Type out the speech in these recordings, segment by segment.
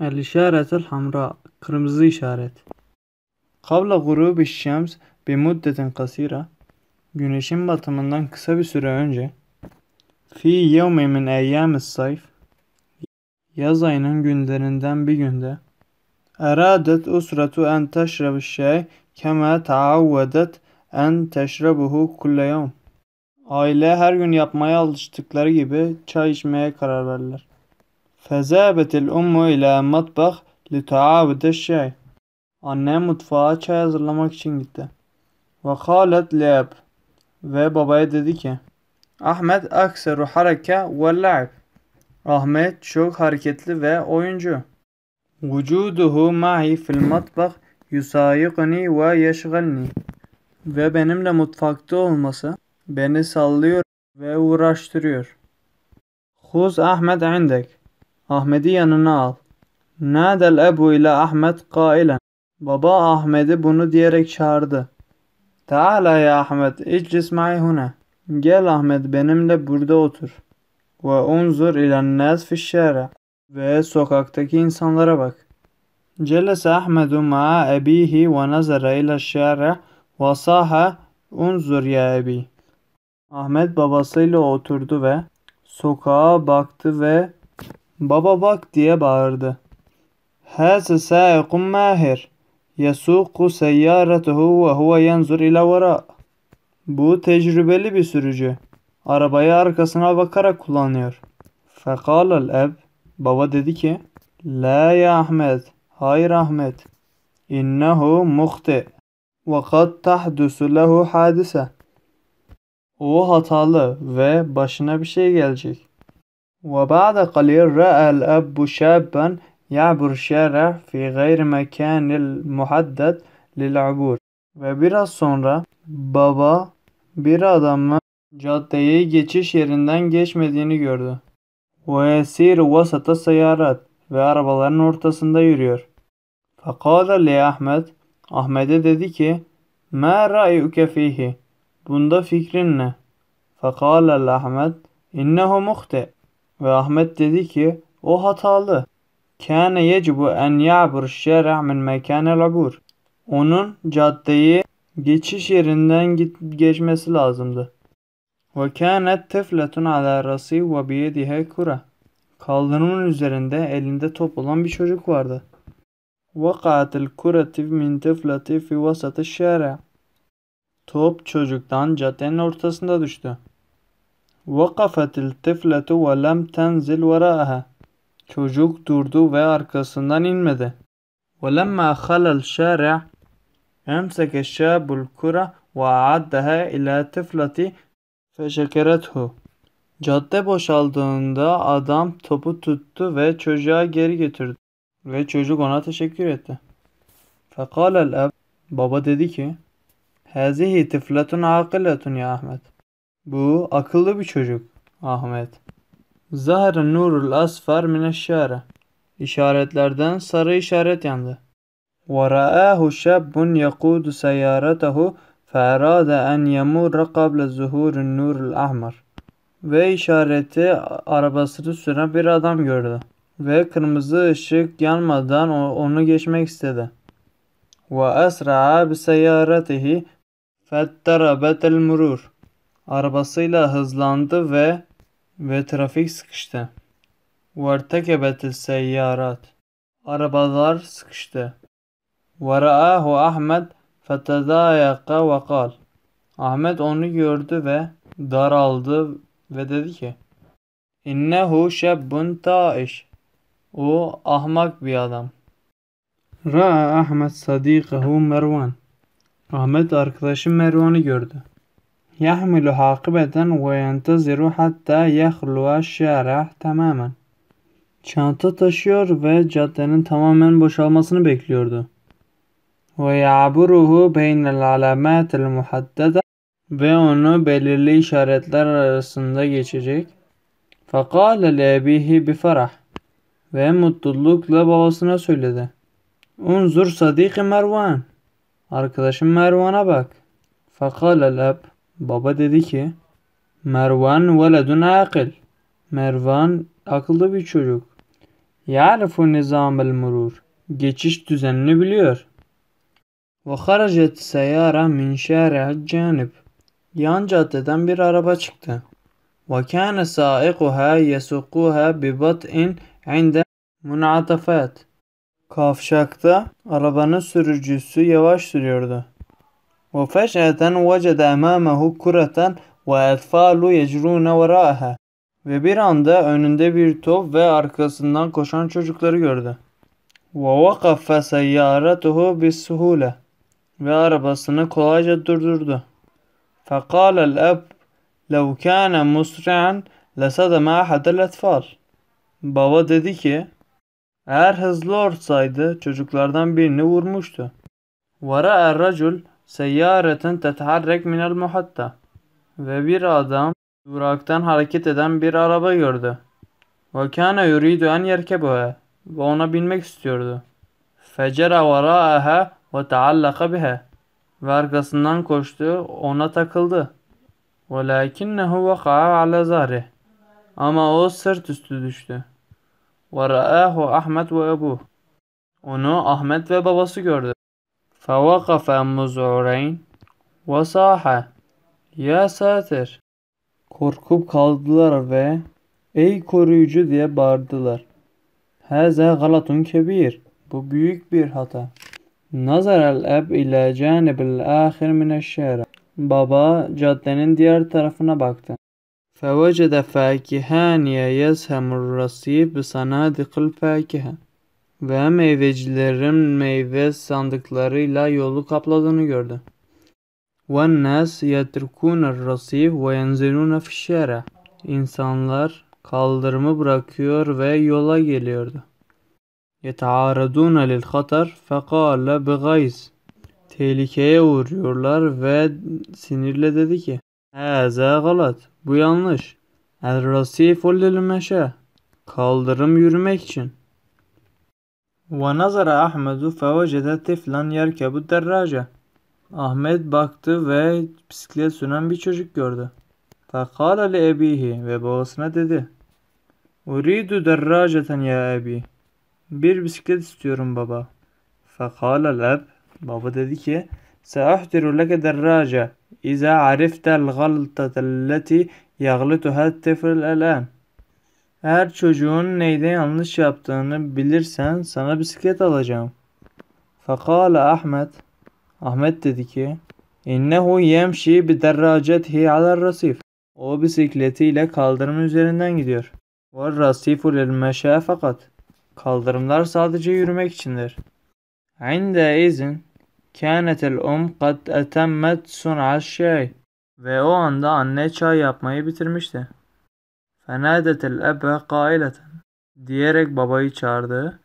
El işaretel hamra kırmızı işaret. Kavla gurubi şems bir muddetin kasira güneşin batımından kısa bir süre önce fi yevmi min eyyamis sayf yaz ayının günlerinden bir günde eradet usratu en teşrebe şey keme taavvedet en teşrebuhu kulle yevm. Aile her gün yapmaya alıştıkları gibi çay içmeye karar verirler. فذهبت الأم إلى المطبخ لتعاود şey. Anne mutfağa çay hazırlamak için gitti. Ve kalet leab. Ve babaya dedi ki Ahmet akseru hareke ve la'b. Ahmet çok hareketli ve oyuncu. Vücuduhu mahi fil matbah yusayiqni ve yeşgalni. Ve benimle mutfakta olması beni sallıyor ve uğraştırıyor. Huz Ahmet indek. Ahmet'i yanına al. Nadel Ebu ile Ahmet kailen. Baba Ahmet'i bunu diyerek çağırdı. Teala ya Ahmet, iclis ma'i huna. Gel Ahmet benimle burada otur. Ve unzur ilen nas fişşara. Ve sokaktaki insanlara bak. Celese Ahmedu ma'a ebihi ve nazara ila şara ve saha unzur ya ebi. Ahmet babasıyla oturdu ve sokağa baktı ve Baba bak diye bağırdı. Hâse sâikun mahir. Yasuku seyyâretuhu ve huve yenzur ila vera. Bu tecrübeli bir sürücü. Arabayı arkasına bakarak kullanıyor. Fekalel eb. Baba dedi ki. La ya Ahmet. Hayır Ahmet. İnnehu muhti. Ve kad tahdusu lehu hadise. O hatalı ve başına bir şey gelecek. وبعد قليل رأى الأب شابا يعبر الشارع في غير مكان محدد للعبور. Ve biraz sonra baba bir adamı caddeye geçiş yerinden geçmediğini gördü. ويسير وسط السيارات ve arabaların ortasında yürüyor. فقال لأحمد Ahmet'e dedi ki Ma ra'yuke fihi Bunda fikrin ne? فقال الأحمد إنه مخطئ ve Ahmet dedi ki o hatalı. Kâne yecibu en ya'bur şer'a min mekânel abur. Onun caddeyi geçiş yerinden git geçmesi lazımdı. Ve kânet tefletun alâ rasî ve biyedihe kura. Kaldırımın üzerinde elinde top olan bir çocuk vardı. وقعت الكرة من طفلتي في وسط الشارع. Top çocuktan caddenin ortasında düştü. وقفت الطفلة ولم تنزل وراءها. Çocuk durdu ve arkasından inmedi. ولما lemmâ الشارع، أمسك الشاب الكرة kura إلى طفلتي، فشكرته. tifleti feşekerethu. Cadde boşaldığında adam topu tuttu ve çocuğa geri getirdi. Ve çocuk ona teşekkür etti. فقال الأب، baba dedi ki, هذه طفلة عاقلة ya أحمد. Bu akıllı bir çocuk Ahmet. Zahra nurul asfar mineşşare. İşaretlerden sarı işaret yandı. وَرَآهُ شَبٌّ يَقُودُ سَيَّارَتَهُ فَاَرَادَ اَنْ يَمُرَّ قَبْلَ زُهُورِ النُّورِ الْاَحْمَرِ Ve işareti arabasını süren bir adam gördü. Ve kırmızı ışık yanmadan onu geçmek istedi. وَأَسْرَعَ بِسَيَّارَتِهِ فَاتَّرَبَتَ الْمُرُورِ arabasıyla hızlandı ve ve trafik sıkıştı. وَارْتَكَبَتِ seyyarat. Arabalar sıkıştı. وَرَآهُ Ahmed ve وَقَالْ Ahmet onu gördü ve daraldı ve dedi ki İnnehu şebbun taiş. O ahmak bir adam. Ra'a Ahmet sadiqahu Mervan. Ahmet arkadaşı Mervan'ı gördü. يحمل حاقبة وينتظر hatta يخلو الشارع tamamen. Çanta taşıyor ve caddenin tamamen boşalmasını bekliyordu. وَيَعْبُرُهُ بَيْنَ الْعَلَامَاتِ الْمُحَدَّدَةِ Ve onu belirli işaretler arasında geçecek. فَقَالَ لَأَبِيهِ بِفَرَحٍ Ve mutlulukla babasına söyledi. Unzur sadiki Mervan. Arkadaşım Mervan'a bak. فَقَالَ الْأَبْ Baba dedi ki Mervan veledun akil. Mervan akıllı bir çocuk. Ya'rifu nizamel murur. Geçiş düzenini biliyor. Ve haracet seyara min şari'at canib. Yan caddeden bir araba çıktı. Ve kâne sâikuhâ yesukuhâ bi bat'in inde munatafat. Kavşakta arabanın sürücüsü yavaş sürüyordu. وفجأة وجد أمامه كرة وأطفال يجرون وراءها ve bir anda önünde bir top ve arkasından koşan çocukları gördü. وَوَقَفَ سَيَّارَتُهُ بِالسُّهُولَ Ve arabasını kolayca durdurdu. فَقَالَ الْأَبْ لَوْ كَانَ مُسْرِعًا لَسَدَمَا أَحَدَ الْاَطْفَالِ Baba dedi ki, eğer hızlı olsaydı çocuklardan birini vurmuştu. وَرَأَ الرَّجُلْ Seyyareten teteharrek minel muhatta. Ve bir adam duraktan hareket eden bir araba gördü. Ve kâne yuridu en yerkebuhe. Ve ona binmek istiyordu. Fecere varâehe ve taallaka bihe. Ve arkasından koştu, ona takıldı. Velakinnehu vaka'a ala zahri. Ama o sırt üstü düştü. Ve ra'ahu Ahmet ve Ebu. Onu Ahmet ve babası gördü. فوقف مذعورين وصاح Ya satir. Korkup kaldılar ve ey koruyucu diye bağırdılar. Heze galatun kebir. Bu büyük bir hata. Nazar el eb ile canibil ahir mineşşere. Baba caddenin diğer tarafına baktı. فوجد fakihaniye يزهم الرصيف بصنادق الفاكهه ve meyvecilerin meyve sandıklarıyla yolu kapladığını gördü. وَالنَّاسْ يَتْرُكُونَ الرَّصِيفِ وَيَنْزِلُونَ فِي الشَّارَ İnsanlar kaldırımı bırakıyor ve yola geliyordu. يَتَعَارَدُونَ لِلْخَطَرِ فَقَالَ بِغَيْزِ Tehlikeye uğruyorlar ve sinirle dedi ki هَذَا غَلَط Bu yanlış. اَلْرَصِيفُ لِلْمَشَى Kaldırım yürümek için. وَنَظَرَ أَحْمَدُ فَوَجَدَ طِفْلًا يَرْكَبُ الدَّرَّاجَ Ahmet baktı ve bisiklet süren bir çocuk gördü. فَقَالَ لِأَب۪يهِ Ve babasına dedi. اُرِيدُ دَرَّاجَةً ya اَب۪ي Bir bisiklet istiyorum baba. فَقَالَ الْأَبْ Baba dedi ki سَأَحْتِرُ لَكَ دَرَّاجَةً اِذَا عَرِفْتَ الْغَلْطَةَ الَّتِي يَغْلِطُهَا الطِّفْلَ الْآنِ eğer çocuğun neyde yanlış yaptığını bilirsen sana bisiklet alacağım. Fakale Ahmet. Ahmet dedi ki İnnehu yemşi bi derracetihi alar rasif. O bisikletiyle kaldırım üzerinden gidiyor. Var rasifu lil meşe fakat. Kaldırımlar sadece yürümek içindir. İnde izin kânetel um kad etemmet sun'a şey. Ve o anda anne çay yapmayı bitirmişti. فَنَادَتَ الْأَبَ قَائِلَةً Diyerek babayı çağırdı.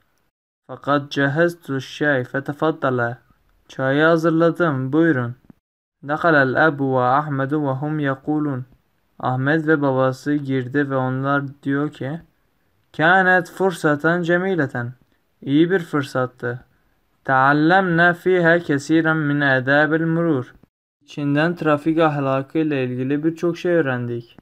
Fakat ceheztu şey fetefaddale. Çayı hazırladım buyurun. Dekalel ebu ve Ahmedu ve hum yekulun. Ahmet ve babası girdi ve onlar diyor ki Kânet fırsatan cemileten. İyi bir fırsattı. Teallemne fiha kesiren min edabil murur. İçinden trafik ahlakı ile ilgili birçok şey öğrendik.